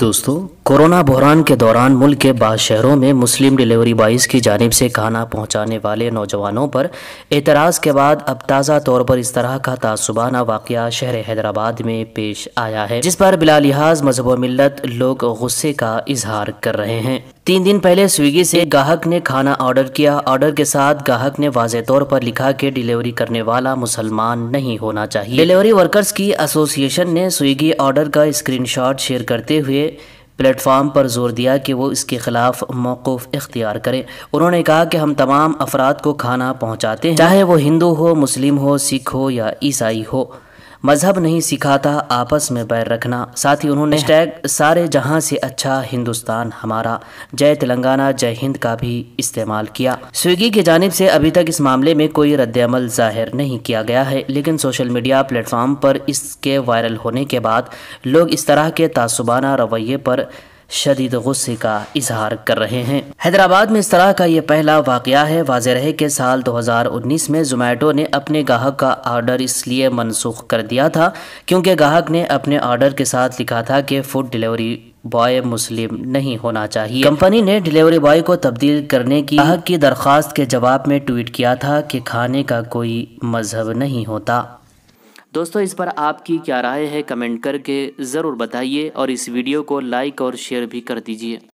दोस्तों कोरोना बहरान के दौरान मुल्क के बाद शहरों में मुस्लिम डिलीवरी बॉयज़ की जानब से खाना पहुंचाने वाले नौजवानों पर एतराज़ के बाद अब ताज़ा तौर पर इस तरह का तासुबाना वाक़ शहर हैदराबाद में पेश आया है जिस पर बिला लिहाज मजहब मिलत लोग गुस्से का इजहार कर रहे हैं तीन दिन पहले स्विगी से गाहक ने खाना ऑर्डर किया ऑर्डर के साथ गाहक ने वाज तौर पर लिखा कि डिलीवरी करने वाला मुसलमान नहीं होना चाहिए डिलीवरी वर्कर्स की एसोसिएशन ने स्विगी ऑर्डर का स्क्रीनशॉट शेयर करते हुए प्लेटफार्म पर जोर दिया कि वो इसके ख़िलाफ़ मौकूफ इख्तियार करें उन्होंने कहा कि हम तमाम अफराद को खाना पहुँचाते हैं चाहे वो हिंदू हो मुस्लिम हो सिख हो या ईसाई हो मजहब नहीं सिखाता आपस में बैर रखना साथ ही उन्होंने टैग सारे जहां से अच्छा हिंदुस्तान हमारा जय तेलंगाना जय हिंद का भी इस्तेमाल किया स्विगी की जानब से अभी तक इस मामले में कोई अमल जाहिर नहीं किया गया है लेकिन सोशल मीडिया प्लेटफॉर्म पर इसके वायरल होने के बाद लोग इस तरह के तासुबाना रवैये पर शदीद गुस्से का इजहार कर रहे हैं हैदराबाद में इस तरह का ये पहला वाक़ है वाज रहे कि साल 2019 में जोमेटो ने अपने गाहक का आर्डर इसलिए मनसूख कर दिया था क्योंकि गाहक ने अपने आर्डर के साथ लिखा था कि फूड डिलीवरी बॉय मुस्लिम नहीं होना चाहिए कंपनी ने डिलीवरी बॉय को तब्दील करने की गाहक की दरख्वास्त के जवाब में ट्वीट किया था कि खाने का कोई मजहब नहीं होता दोस्तों इस पर आपकी क्या राय है कमेंट करके ज़रूर बताइए और इस वीडियो को लाइक और शेयर भी कर दीजिए